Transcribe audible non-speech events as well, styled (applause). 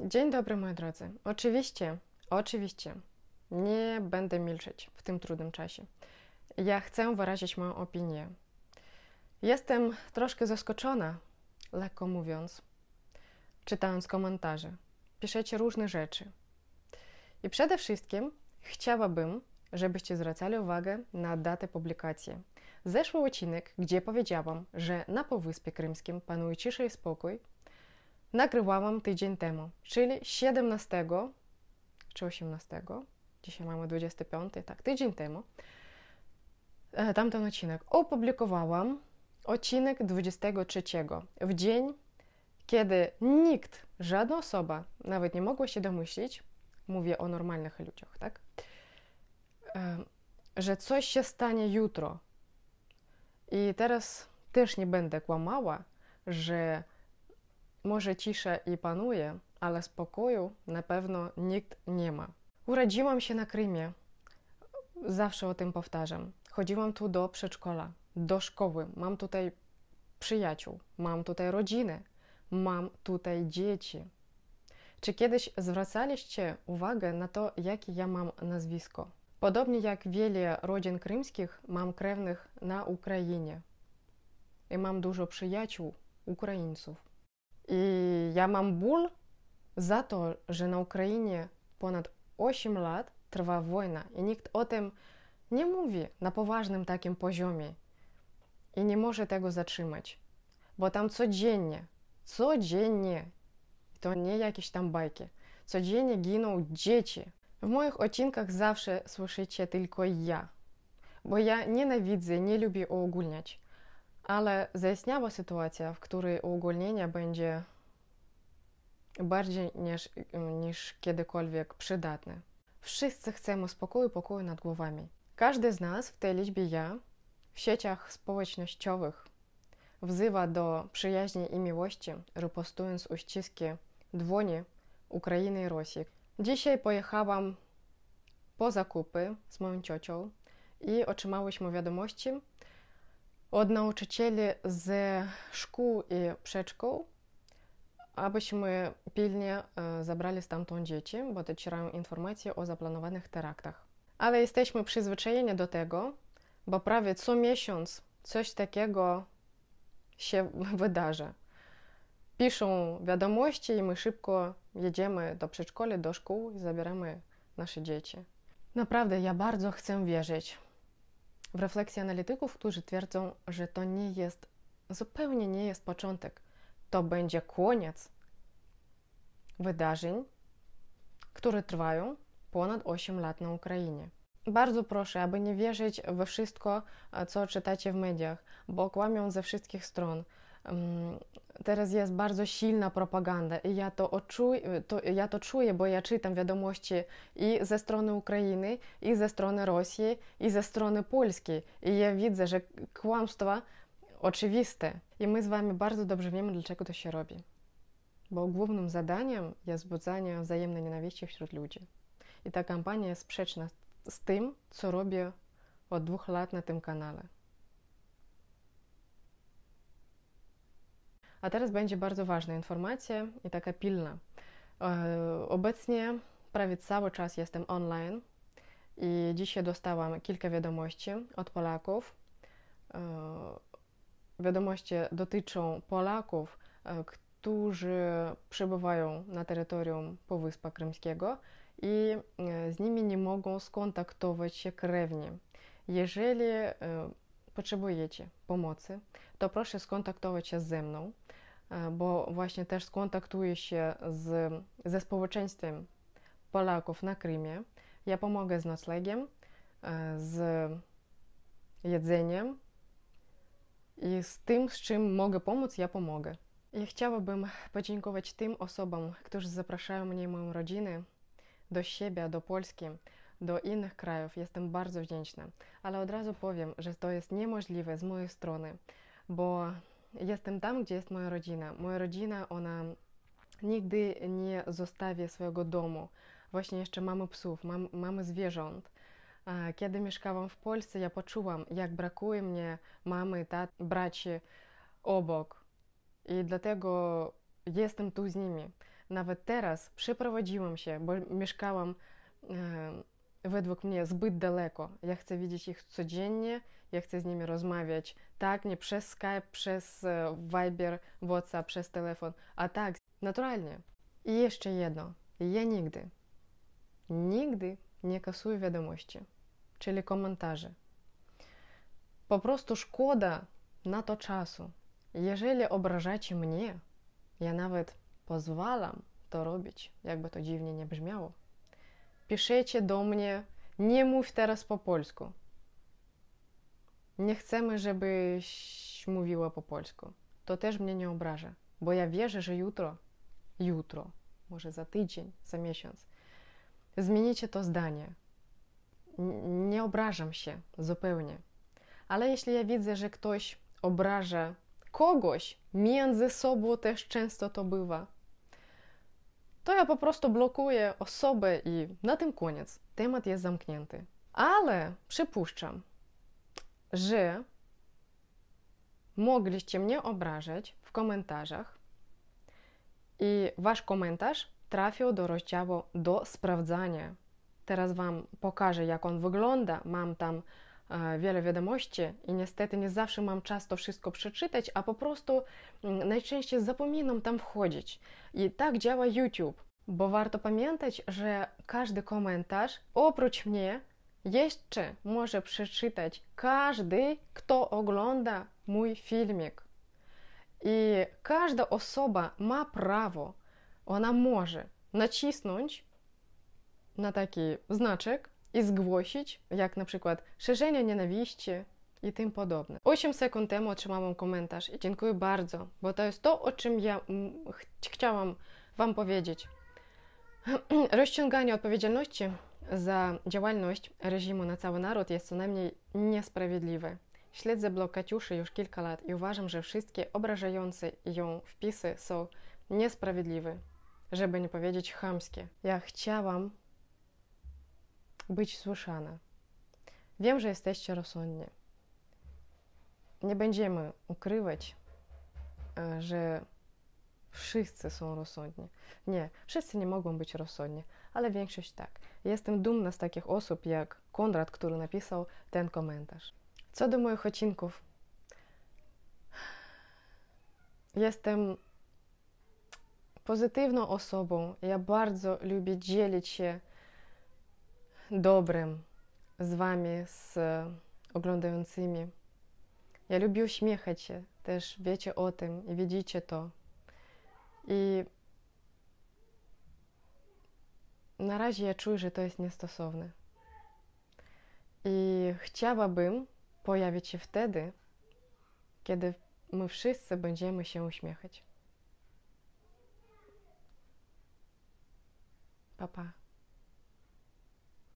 Dzień dobry, moi drodzy. Oczywiście, oczywiście, nie będę milczeć w tym trudnym czasie. Ja chcę wyrazić moją opinię. Jestem troszkę zaskoczona, lekko mówiąc, czytając komentarze. Piszecie różne rzeczy. I przede wszystkim chciałabym, żebyście zwracali uwagę na datę publikacji. Zeszły odcinek, gdzie powiedziałam, że na Półwyspie Krymskim panuje cisza i spokój, nagrywałam tydzień temu, czyli 17 czy 18, dzisiaj mamy 25, tak, tydzień temu, e, tamten odcinek. Opublikowałam odcinek 23 w dzień, kiedy nikt, żadna osoba nawet nie mogła się domyślić, mówię o normalnych ludziach, tak, e, że coś się stanie jutro. I teraz też nie będę kłamała, że może ciszę i panuje, ale spokoju na pewno nikt nie ma. Urodziłam się na Krymie. Zawsze o tym powtarzam. Chodziłam tu do przedszkola, do szkoły. Mam tutaj przyjaciół, mam tutaj rodzinę, mam tutaj dzieci. Czy kiedyś zwracaliście uwagę na to, jakie ja mam nazwisko? Podobnie jak wiele rodzin krymskich, mam krewnych na Ukrainie i mam dużo przyjaciół Ukraińców. I ja mam ból za to, że na Ukrainie ponad 8 lat trwa wojna i nikt o tym nie mówi na poważnym takim poziomie i nie może tego zatrzymać, bo tam codziennie, codziennie, to nie jakieś tam bajki, codziennie giną dzieci. W moich odcinkach zawsze słyszycie tylko ja, bo ja nienawidzę, nie lubię uogólniać ale zaistniała sytuacja, w której uogólnienie będzie bardziej niż, niż kiedykolwiek przydatne. Wszyscy chcemy spokoju, pokoju nad głowami. Każdy z nas, w tej liczbie ja, w sieciach społecznościowych wzywa do przyjaźni i miłości, repostując uściski dłoni Ukrainy i Rosji. Dzisiaj pojechałam po zakupy z moją ciocią i otrzymałyśmy wiadomości, od nauczycieli z szkół i przedszkół, abyśmy pilnie zabrali stamtąd dzieci, bo docierają informacje o zaplanowanych teraktach. Ale jesteśmy przyzwyczajeni do tego, bo prawie co miesiąc coś takiego się wydarzy. Piszą wiadomości i my szybko jedziemy do przedszkoli, do szkół i zabieramy nasze dzieci. Naprawdę, ja bardzo chcę wierzyć, w refleksji analityków, którzy twierdzą, że to nie jest, zupełnie nie jest początek, to będzie koniec wydarzeń, które trwają ponad 8 lat na Ukrainie. Bardzo proszę, aby nie wierzyć we wszystko, co czytacie w mediach, bo kłamią ze wszystkich stron teraz jest bardzo silna propaganda i ja to, to, ja to czuję, bo ja czytam wiadomości i ze strony Ukrainy, i ze strony Rosji, i ze strony Polski. I ja widzę, że kłamstwa oczywiste. I my z Wami bardzo dobrze wiemy, dlaczego to się robi. Bo głównym zadaniem jest budzenie wzajemnej nienawiści wśród ludzi. I ta kampania jest sprzeczna z tym, co robię od dwóch lat na tym kanale. A teraz będzie bardzo ważna informacja i taka pilna. E, obecnie prawie cały czas jestem online i dzisiaj dostałam kilka wiadomości od Polaków. E, wiadomości dotyczą Polaków, e, którzy przebywają na terytorium Półwyspa Krymskiego i z nimi nie mogą skontaktować się krewni. Jeżeli potrzebujecie pomocy, to proszę skontaktować się ze mną, e, bo właśnie też skontaktuję się z, ze społeczeństwem Polaków na Krymie. Ja pomogę z noclegiem, e, z jedzeniem i z tym, z czym mogę pomóc, ja pomogę. Ja chciałabym podziękować tym osobom, którzy zapraszają mnie i moją rodzinę do siebie, do Polski, do innych krajów. Jestem bardzo wdzięczna, ale od razu powiem, że to jest niemożliwe z mojej strony, bo jestem tam, gdzie jest moja rodzina. Moja rodzina, ona nigdy nie zostawi swojego domu. Właśnie jeszcze mamy psów, mam, mamy zwierząt. Kiedy mieszkałam w Polsce, ja poczułam, jak brakuje mnie mamy, tat, braci obok. I dlatego jestem tu z nimi. Nawet teraz przeprowadziłam się, bo mieszkałam według mnie zbyt daleko. Ja chcę widzieć ich codziennie, ja chcę z nimi rozmawiać. Tak, nie przez Skype, przez e, Viber, WhatsApp, przez telefon, a tak, naturalnie. I jeszcze jedno. Ja nigdy, nigdy nie kasuję wiadomości, czyli komentarzy. Po prostu szkoda na to czasu. Jeżeli obrażacie mnie, ja nawet pozwalam to robić, jakby to dziwnie nie brzmiało piszecie do mnie, nie mów teraz po polsku. Nie chcemy, żebyś mówiła po polsku. To też mnie nie obraża, bo ja wierzę, że jutro, jutro, może za tydzień, za miesiąc, zmienicie to zdanie. nie obrażam się zupełnie. Ale jeśli ja widzę, że ktoś obraża kogoś, między sobą też często to bywa, to ja po prostu blokuję osobę i na tym koniec. Temat jest zamknięty. Ale przypuszczam, że mogliście mnie obrażać w komentarzach i wasz komentarz trafił do rozdziału do sprawdzania. Teraz wam pokażę, jak on wygląda. Mam tam E, wiele wiadomości i niestety nie zawsze mam czas to wszystko przeczytać, a po prostu mm, najczęściej zapominam tam wchodzić. I tak działa YouTube, bo warto pamiętać, że każdy komentarz oprócz mnie jeszcze może przeczytać każdy, kto ogląda mój filmik. I każda osoba ma prawo, ona może nacisnąć na taki znaczek, i zgłosić, jak na przykład szerzenie nienawiści i tym podobne. 8 sekund temu otrzymałam komentarz i dziękuję bardzo, bo to jest to, o czym ja mm, ch chciałam Wam powiedzieć. (clears throat) Rozciąganie odpowiedzialności za działalność reżimu na cały naród jest co najmniej niesprawiedliwe. Śledzę blog już kilka lat i uważam, że wszystkie obrażające ją wpisy są niesprawiedliwe, żeby nie powiedzieć chamskie. Ja chciałam być słyszane. Wiem, że jesteście rozsądni. Nie będziemy ukrywać, e, że wszyscy są rozsądni. Nie, wszyscy nie mogą być rozsądni, ale większość tak. Jestem dumna z takich osób jak Konrad, który napisał ten komentarz. Co do moich odcinków, jestem pozytywną osobą. Ja bardzo lubię dzielić się dobrym z wami, z e, oglądającymi. Ja lubię uśmiechać się, też wiecie o tym i widzicie to. I na razie ja czuję, że to jest niestosowne. I chciałabym pojawić się wtedy, kiedy my wszyscy będziemy się uśmiechać. Papa. Pa.